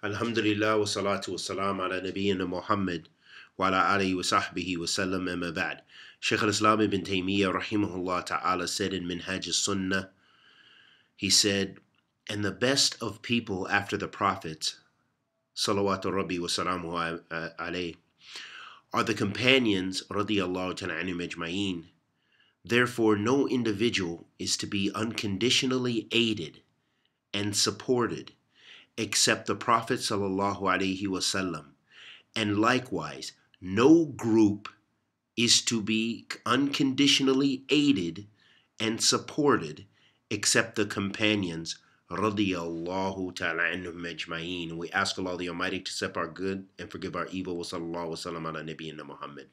Alhamdulillah wa salatu wa salam ala nabiyyina Muhammad wa ala alihi wa sahbihi wa sallam amma ba'd. Shaykh al-Islam ibn Taymiyyah rahimahullah ta'ala said in Minhaj sunnah he said, and the best of people after the prophets, salawatu rabbi wa salamu alayhi, are the companions, radiyallahu ta'ala anhum Therefore, no individual is to be unconditionally aided and supported except the Prophet wasallam. And likewise, no group is to be unconditionally aided and supported except the companions radiyallahu ta'ala anhum ajma'in. We ask Allah the Almighty to accept our good and forgive our evil. Wa sallallahu wa sallam ala nabiyyina Muhammad.